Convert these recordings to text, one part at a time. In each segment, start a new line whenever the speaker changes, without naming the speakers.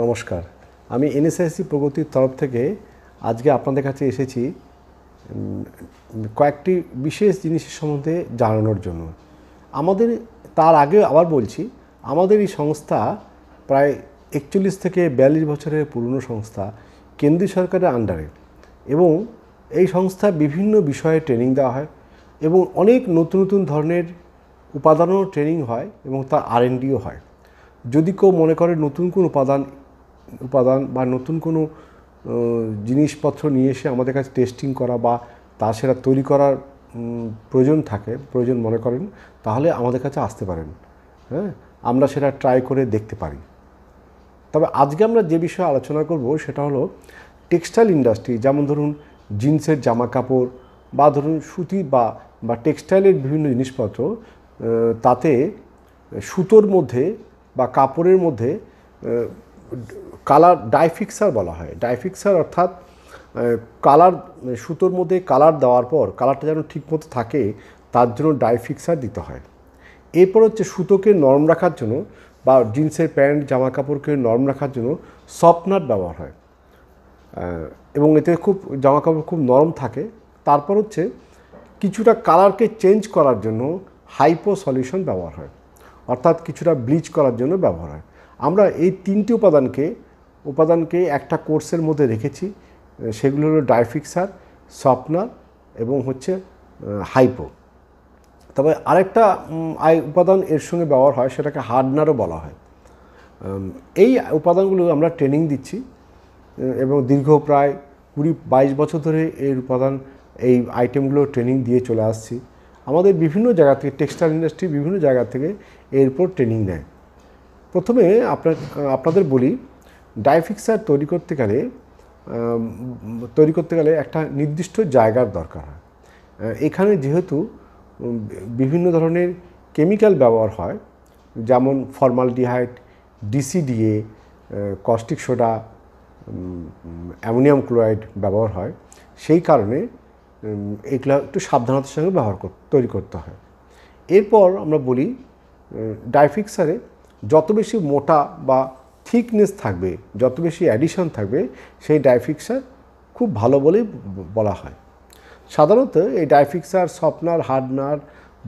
নমস্কার আমি এনএসএসসি প্রগতির তরফ থেকে আজকে আপনাদের কাছে এসেছি কয়েকটি বিশেষ জিনিসের সম্বন্ধে জানানোর জন্য আমাদের তার আগে আবার বলছি আমাদের এই সংস্থা প্রায় একচল্লিশ থেকে বিয়াল্লিশ বছরের পুরনো সংস্থা কেন্দ্রীয় সরকারের আন্ডারে এবং এই সংস্থা বিভিন্ন বিষয়ে ট্রেনিং দেওয়া হয় এবং অনেক নতুন নতুন ধরনের উপাদানও ট্রেনিং হয় এবং তার ডিও হয় যদি কেউ মনে করে নতুন কোন উপাদান উপাদান বা নতুন কোনো জিনিসপত্র নিয়ে এসে আমাদের কাছে টেস্টিং করা বা তা সেটা তৈরি করার প্রয়োজন থাকে প্রয়োজন মনে করেন তাহলে আমাদের কাছে আসতে পারেন হ্যাঁ আমরা সেটা ট্রাই করে দেখতে পারি তবে আজকে আমরা যে বিষয়ে আলোচনা করব সেটা হলো টেক্সটাইল ইন্ডাস্ট্রি যেমন ধরুন জিন্সের জামা কাপড় বা ধরুন সুতি বা বা টেক্সটাইলের বিভিন্ন জিনিসপত্র তাতে সুতোর মধ্যে বা কাপড়ের মধ্যে কালার ডাইফিক্সার বলা হয় ডাইফিক্সার অর্থাৎ কালার সুতোর মধ্যে কালার দেওয়ার পর কালারটা যেন ঠিকমতো থাকে তার জন্য ডাইফিক্সার দিতে হয় এরপর হচ্ছে সুতোকে নরম রাখার জন্য বা জিন্সের প্যান্ট জামা কাপড়কে নরম রাখার জন্য সফটনার ব্যবহার হয় এবং এতে খুব জামা কাপড় খুব নরম থাকে তারপর হচ্ছে কিছুটা কালারকে চেঞ্জ করার জন্য হাইপো সলিউশন ব্যবহার হয় অর্থাৎ কিছুটা ব্লিচ করার জন্য ব্যবহার হয় আমরা এই তিনটি উপাদানকে উপাদানকে একটা কোর্সের মধ্যে রেখেছি সেগুলো হলো ডায়ফিক্সার সফটনার এবং হচ্ছে হাইপো তবে আরেকটা উপাদান এর সঙ্গে ব্যবহার হয় সেটাকে হার্ডনারও বলা হয় এই উপাদানগুলো আমরা ট্রেনিং দিচ্ছি এবং দীর্ঘ প্রায় কুড়ি বাইশ বছর ধরে এর উপাদান এই আইটেমগুলো ট্রেনিং দিয়ে চলে আসছি আমাদের বিভিন্ন জায়গা থেকে টেক্সটাইল ইন্ডাস্ট্রি বিভিন্ন জায়গা থেকে এরপর ট্রেনিং নেয় প্রথমে আপনার আপনাদের বলি ডায়ফিক্সার তৈরি করতে গেলে তৈরি করতে গেলে একটা নির্দিষ্ট জায়গার দরকার হয় এখানে যেহেতু বিভিন্ন ধরনের কেমিক্যাল ব্যবহার হয় যেমন formaldehyde DCDA caustic soda ammonium chloride ব্যবহার হয় সেই কারণে এগুলো একটু সাবধানতার সঙ্গে ব্যবহার তৈরি করতে হয় এরপর আমরা বলি ডায়ফিক্সারে যত বেশি মোটা বা থিকনেস থাকবে যত বেশি অ্যাডিশন থাকবে সেই ডাইফিক্সার খুব ভালো বলেই বলা হয় সাধারণত এই ডাইফিক্সার সফনার হার্ডনার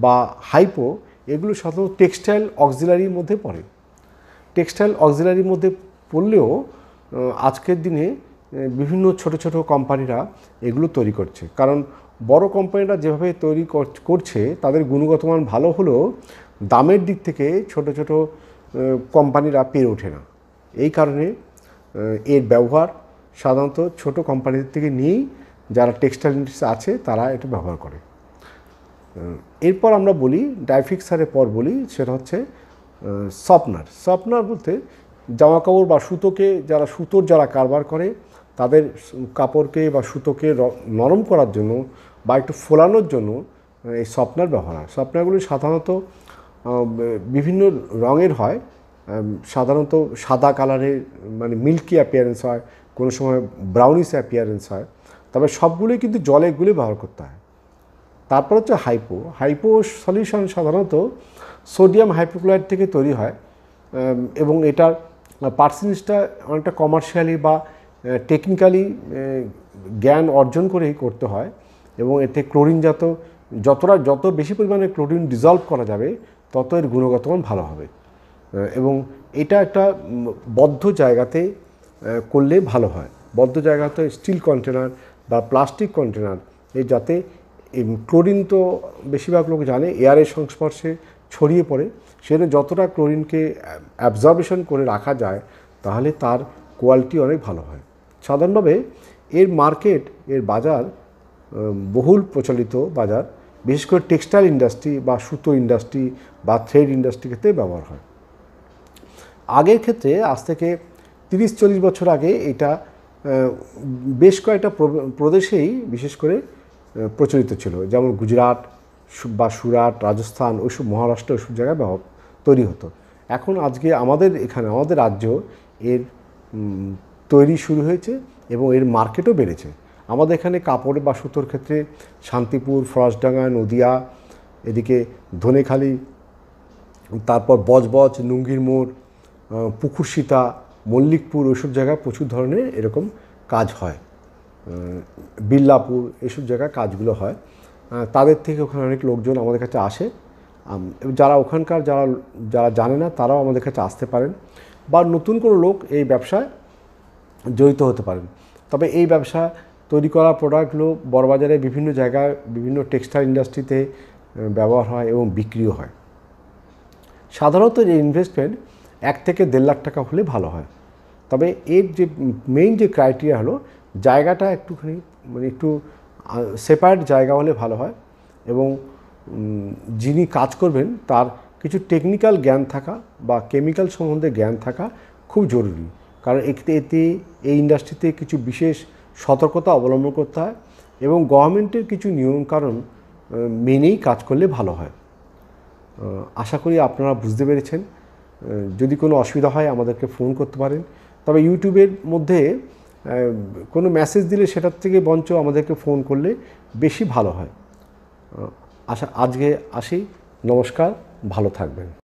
বা হাইপো এগুলো সাধারণত টেক্সটাইল অক্সিলারির মধ্যে পড়ে টেক্সটাইল অক্সিলারির মধ্যে পড়লেও আজকের দিনে বিভিন্ন ছোট ছোট কোম্পানিরা এগুলো তৈরি করছে কারণ বড় কোম্পানিরা যেভাবে তৈরি করছে তাদের গুণগত মান ভালো হলেও দামের দিক থেকে ছোট ছোট কোম্পানিরা পেরে ওঠে না এই কারণে এর ব্যবহার সাধারণত ছোট কোম্পানিদের থেকে নিয়েই যারা টেক্সটাইল ইন্ডাস্ট্রি আছে তারা এটা ব্যবহার করে এরপর আমরা বলি ডাইফিক্সারের পর বলি সেটা হচ্ছে সফটনার সফটনার বলতে জামা কাপড় বা সুতোকে যারা সুতোর যারা কারবার করে তাদের কাপড়কে বা সুতোকে নরম করার জন্য বা একটু ফোলানোর জন্য এই সফটনার ব্যবহার হয় সফটনারগুলি সাধারণত বিভিন্ন রঙের হয় সাধারণত সাদা কালারের মানে মিল্কি অ্যাপিয়ারেন্স হয় কোনো সময় ব্রাউনিস অ্যাপিয়ারেন্স হয় তবে সবগুলোই কিন্তু জলে গুলে ব্যবহার করতে হয় তারপর হচ্ছে হাইপো হাইপো সলিউশন সাধারণত সোডিয়াম হাইপোক্লোরাইড থেকে তৈরি হয় এবং এটার পার্সেন্টেজটা অনেকটা কমার্শিয়ালি বা টেকনিক্যালি জ্ঞান অর্জন করেই করতে হয় এবং এতে ক্লোরিনজাত যতটা যত বেশি পরিমাণে ক্লোরিন ডিজলভ করা যাবে তত এর গুণগত মান ভালো হবে এবং এটা একটা বদ্ধ জায়গাতে করলে ভালো হয় বদ্ধ জায়গাতে স্টিল কন্টেনার বা প্লাস্টিক কন্টেনার এই যাতে ক্লোরিন তো বেশিরভাগ লোক জানে এয়ারের সংস্পর্শে ছড়িয়ে পড়ে সেটা যতটা ক্লোরিনকে অ্যাবজারভেশন করে রাখা যায় তাহলে তার কোয়ালিটি অনেক ভালো হয় সাধারণভাবে এর মার্কেট এর বাজার বহুল প্রচলিত বাজার বিশেষ করে টেক্সটাইল ইন্ডাস্ট্রি বা সুতো ইন্ডাস্ট্রি বা থ্রেড ইন্ডাস্ট্রি ক্ষেত্রে ব্যবহার হয় আগের ক্ষেত্রে আজ থেকে তিরিশ চল্লিশ বছর আগে এটা বেশ কয়েকটা প্রদেশেই বিশেষ করে প্রচলিত ছিল যেমন গুজরাট বা সুরাট রাজস্থান ওইসব মহারাষ্ট্র ওইসব জায়গায় ব্যবহার তৈরি হতো এখন আজকে আমাদের এখানে আমাদের রাজ্য এর তৈরি শুরু হয়েছে এবং এর মার্কেটও বেড়েছে আমাদের এখানে কাপড় বা সুতোর ক্ষেত্রে শান্তিপুর ফরাসডাঙ্গা নদিয়া এদিকে ধনেখালি তারপর বজবজ নুঙ্গির মোড় পুকুরসীতা মল্লিকপুর ওইসব জায়গায় প্রচুর ধরনের এরকম কাজ হয় বিল্লাপুর এসব জায়গায় কাজগুলো হয় তাদের থেকে ওখানে অনেক লোকজন আমাদের কাছে আসে যারা ওখানকার যারা যারা জানে না তারাও আমাদের কাছে আসতে পারেন বা নতুন কোনো লোক এই ব্যবসায় জড়িত হতে পারেন তবে এই ব্যবসা তৈরি করা প্রোডাক্টগুলো বড়বাজারে বিভিন্ন জায়গায় বিভিন্ন টেক্সটাইল ইন্ডাস্ট্রিতে ব্যবহার হয় এবং বিক্রিও হয় সাধারণত যে ইনভেস্টমেন্ট এক থেকে দেড় লাখ টাকা হলে ভালো হয় তবে এর যে মেইন যে ক্রাইটেরিয়া হলো জায়গাটা একটুখানি মানে একটু সেপারেট জায়গা হলে ভালো হয় এবং যিনি কাজ করবেন তার কিছু টেকনিক্যাল জ্ঞান থাকা বা কেমিক্যাল সম্বন্ধে জ্ঞান থাকা খুব জরুরি কারণ এতে এই ইন্ডাস্ট্রিতে কিছু বিশেষ সতর্কতা অবলম্বন করতে হয় এবং গভর্নমেন্টের কিছু নিয়মকানুন মেনেই কাজ করলে ভালো হয় আশা করি আপনারা বুঝতে পেরেছেন যদি কোনো অসুবিধা হয় আমাদেরকে ফোন করতে পারেন তবে ইউটিউবের মধ্যে কোনো মেসেজ দিলে সেটার থেকে বঞ্চ আমাদেরকে ফোন করলে বেশি ভালো হয় আশা আজকে আসি নমস্কার ভালো থাকবেন